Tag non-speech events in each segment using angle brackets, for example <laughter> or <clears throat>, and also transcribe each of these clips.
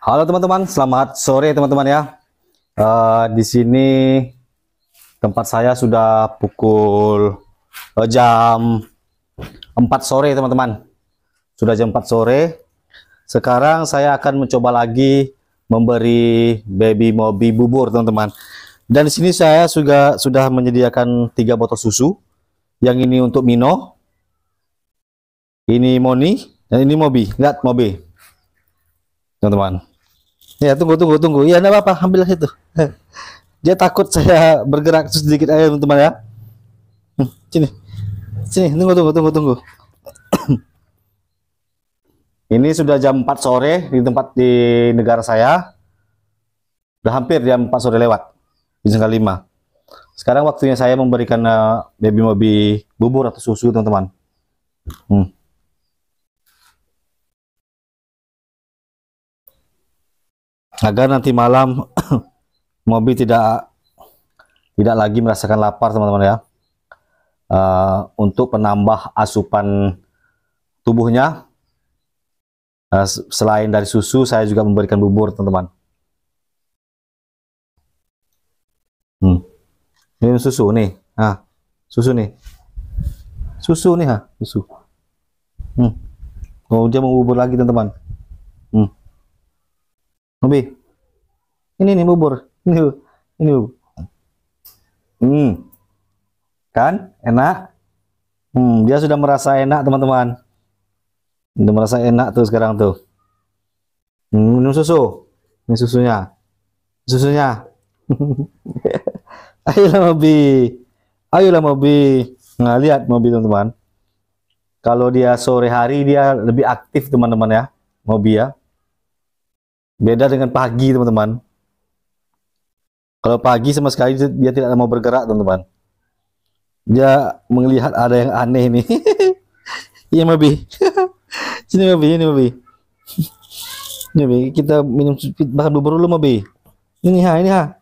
Halo teman-teman, selamat sore teman-teman ya. Uh, di sini tempat saya sudah pukul uh, jam 4 sore teman-teman. Sudah jam 4 sore. Sekarang saya akan mencoba lagi memberi baby mobi bubur teman-teman. Dan di sini saya sudah sudah menyediakan tiga botol susu. Yang ini untuk Mino. Ini Moni dan ini Mobi. Lihat Mobi. Teman-teman. Ya tunggu tunggu tunggu. Iya, enggak apa-apa, ambil situ. <laughs> Dia takut saya bergerak sedikit aja teman-teman ya. Hmm, sini. Sini, tunggu tunggu tunggu tunggu. <clears throat> Ini sudah jam 4 sore di tempat di negara saya. Sudah hampir jam 4 sore lewat. Di jam 5. Sekarang waktunya saya memberikan uh, eh, baby mobi bubur atau susu teman-teman. Hmm. agar nanti malam <coughs> Mobi tidak tidak lagi merasakan lapar teman-teman ya uh, untuk penambah asupan tubuhnya uh, selain dari susu saya juga memberikan bubur teman-teman hmm. ini susu nih ah susu nih susu nih ha susu hmm. mau dia mau bubur lagi teman-teman hmm. Mobi ini nih bubur ini ini bubur hmm kan enak hmm dia sudah merasa enak teman-teman Sudah merasa enak tuh sekarang tuh hmm, minum susu ini susunya susunya <laughs> ayolah mobi ayolah mobi nah lihat mobi teman-teman kalau dia sore hari dia lebih aktif teman-teman ya mobi ya beda dengan pagi teman-teman kalau pagi sama sekali dia tidak mau bergerak, teman-teman. Dia melihat ada yang aneh nih. <laughs> Iya, Mabi. <laughs> Sini Mabi, <laughs> ini Mabi. Ini Mabi, kita minum makan bubur dulu Mabi. Ini ha, ini ha.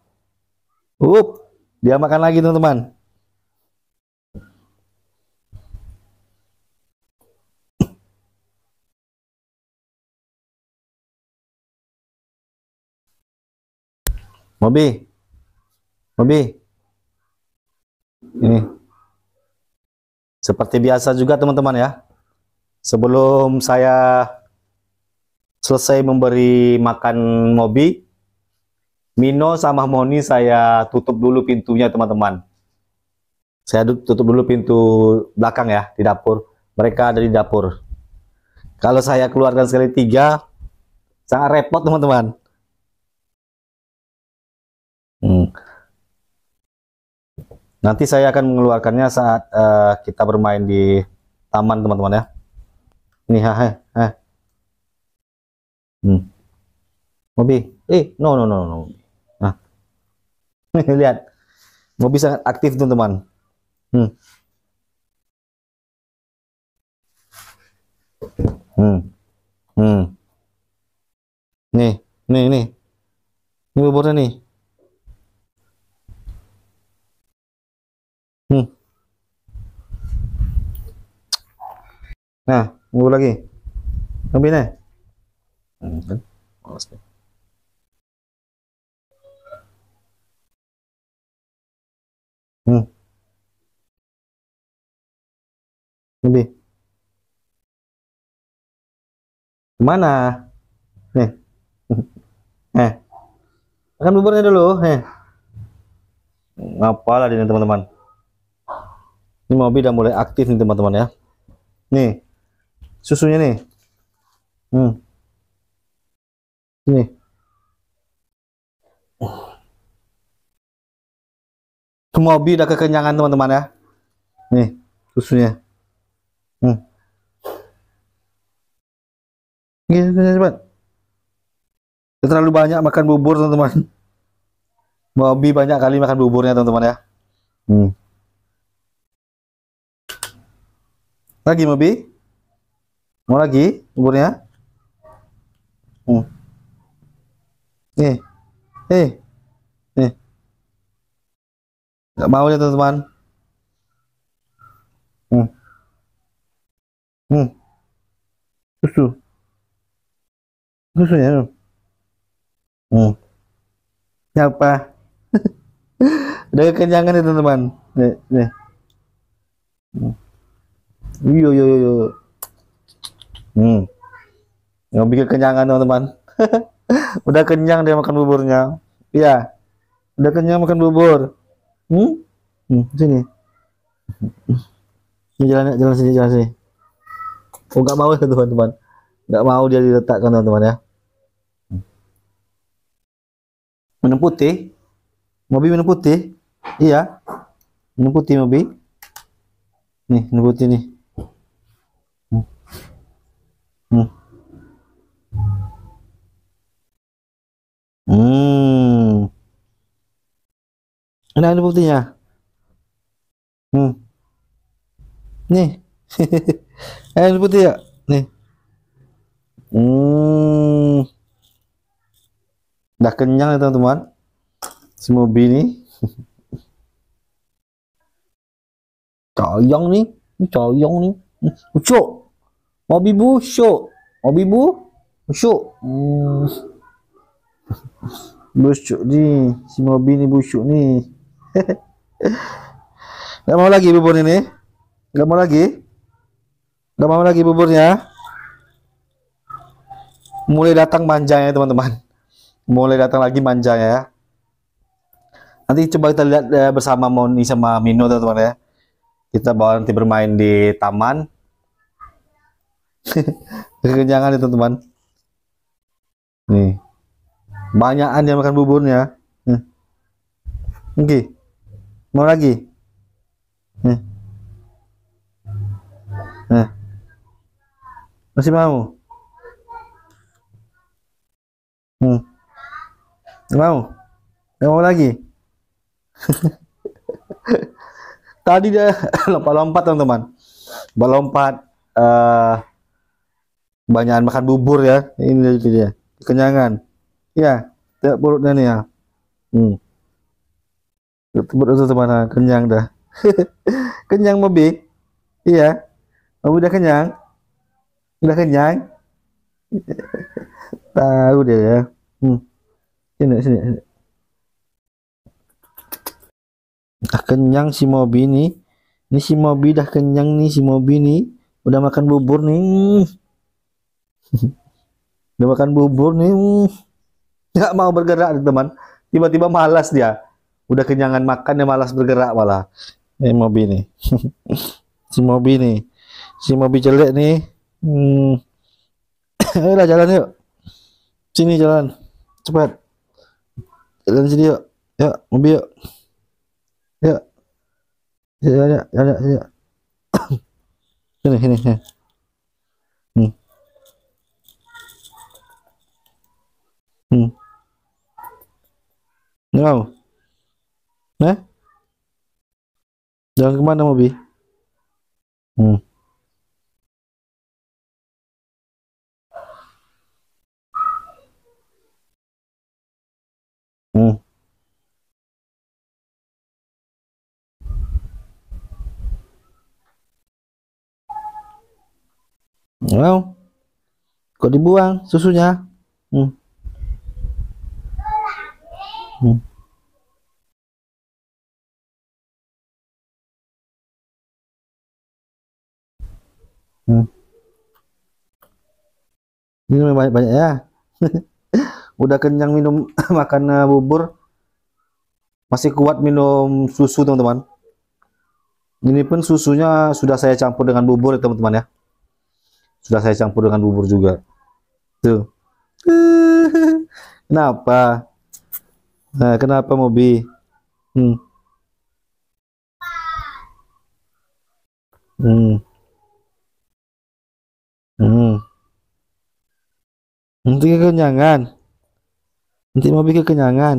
Up, dia makan lagi teman-teman. <coughs> Mabi, Bobi. Ini. Seperti biasa juga teman-teman ya. Sebelum saya selesai memberi makan Mobi, Mino sama Moni saya tutup dulu pintunya teman-teman. Saya tutup dulu pintu belakang ya di dapur. Mereka ada di dapur. Kalau saya keluarkan sekali tiga, sangat repot teman-teman. Nanti saya akan mengeluarkannya saat uh, kita bermain di taman teman-teman ya. Ini ha ha. Hmm. Mobi, eh no no no no. Nah. <laughs> Lihat. Mobi sangat aktif teman-teman. Hmm. Hmm. Hmm. Nih, nih, nih. Ini bobornya nih. Nah, tunggu lagi. Nungguin nih. Hmm, kan? Males Hmm. Lebih. Kemana? Nih. <laughs> eh. Makan buburnya dulu. Eh. Ngapalah ini teman-teman. Ini mobil udah mulai aktif nih teman-teman ya. Nih susunya nih. Hmm. Ini. Tumobi udah kekenyangan teman-teman ya. Nih, susunya. Hmm. Gini, cepat. Terlalu banyak makan bubur teman-teman. Mobi banyak kali makan buburnya teman-teman ya. Hmm. Lagi Mobi? mau lagi umurnya hmm. nih eh, nih eh, nih eh. nggak mau ya teman-teman hmm. hmm. susu susu ya hmm. siapa udah <laughs> Kenyangan ya teman-teman nih nih hmm. yo yo yo yo Hmm. Yang bikin kenyangan teman-teman. <laughs> udah kenyang dia makan buburnya. Iya. Udah kenyang makan bubur. Hmm? Hmm, sini. Ini jalan jalan sini jalan sini. Oh nggak mau ya teman-teman. Nggak mau dia diletakkan teman-teman ya. Minum putih. Mobi minum putih. Iya. Minum putih Mobi. Nih minum putih nih. Hmm. Hmm. ada putihnya buktinya. Hmm. Nih. ini <laughs> putih ya? Nih. Hmm. Udah kenyang ya teman-teman. bini mobil yang ni. nih. yang nih. Ucok syuk. show. bu syuk. Hmm. <laughs> busuk ni. Si Mobi ni busuk ni. Tak <laughs> mau lagi bubur ini? Tak mau lagi? Tak mau lagi buburnya? Mulai datang manjanya teman-teman. Mulai datang lagi manjanya ya. Nanti coba kita lihat ya, bersama Moni sama Mino teman-teman ya. Kita bawa nanti bermain di taman <laughs> kekenyangan itu teman nih banyakan yang makan buburnya hmm. oke okay. mau lagi hmm. nah masih mau hmm. mau mau lagi <laughs> tadi dia <laughs> lompat-lompat teman-teman lompat uh, eh, banyakan makan bubur ya ini dia kenyangan ya tidak perutnya nih ya hmm. itu teman kenyang dah <laughs> kenyang mobi iya mobi udah kenyang udah kenyang <laughs> tahu dia ya hmm. sini sini, sini. kenyang si mobi nih ini si mobi dah kenyang nih si mobi nih udah makan bubur nih Udah <laughs> makan bubur nih, hmm. nggak mau bergerak teman. Tiba-tiba malas dia. Udah kenyangan makan dia malas bergerak malah. Ini mobil <laughs> nih. si mobil nih. Si mobil jelek nih. Hmm. <coughs> Ayolah jalan yuk. Sini jalan. Cepat. Jalan sini yuk. Yuk, mobil, yuk. Yuk. Yuk, yuk, yuk, yuk. <coughs> sini, sini, sini. Hmm. No. Nah? Jangan kemana mobi? Hmm. Hmm. Wow. Kok dibuang susunya? Hmm. Hmm. Hmm. Minum banyak-banyak ya. <laughs> Udah kenyang minum <laughs> makan eh, bubur. Masih kuat minum susu, teman-teman. Ini pun susunya sudah saya campur dengan bubur, ya, teman-teman ya. Sudah saya campur dengan bubur juga. Tuh. <laughs> Kenapa? Nah, kenapa mau bi? Hmm. Hmm. Hmm. Nanti kekenyangan. Nanti mau bikin kekenyangan.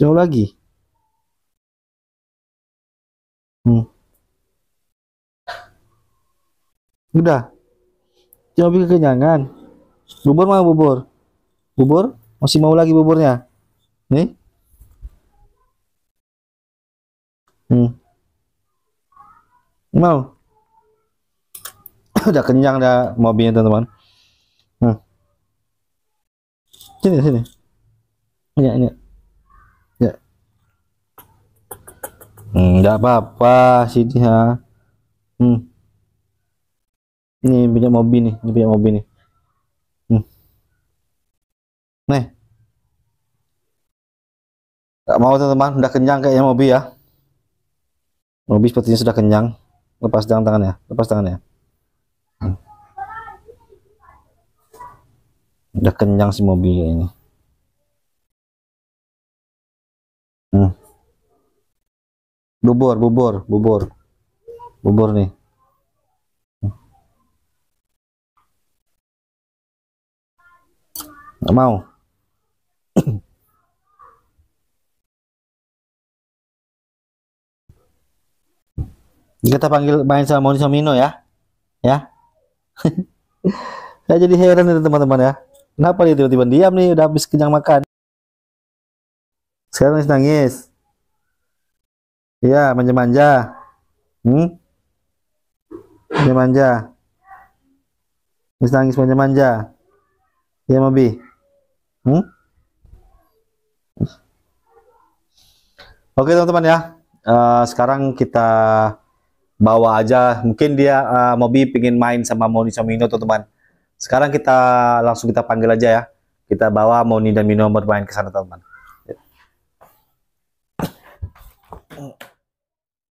Jauh lagi. Hmm. Udah. Coba bikin kenyangan. Bubur mau bubur. Bubur? Masih mau lagi buburnya? Nih. Hmm. Mau. Udah kenyang dah mobilnya teman-teman. Hmm. Sini sini. Ya ini. Ya. Enggak apa-apa sini ha. Hmm. Ini punya mobil nih, ini punya mobil nih. Hmm. Nih. Gak mau teman-teman, udah kenyang kayaknya mobil ya. Mobi sepertinya sudah kenyang. Lepas jangan tangannya, lepas tangannya. Hmm. Udah kenyang si Mobi ini. Hmm. Bubur, bubur, bubur. Bubur nih. Hmm. Gak mau. kita panggil main sama Moni Somino ya ya <laughs> saya jadi heran itu teman-teman ya kenapa dia tiba-tiba diam nih udah habis kenyang makan sekarang nangis iya manja-manja hmm? manja-manja nangis nangis manja-manja iya Mobi hmm? oke teman-teman ya uh, sekarang kita bawa aja mungkin dia uh, eh, Mobi pingin main sama Moni sama Mino tuh teman sekarang kita langsung kita panggil aja ya kita bawa Moni dan Mino bermain ke sana teman, -teman.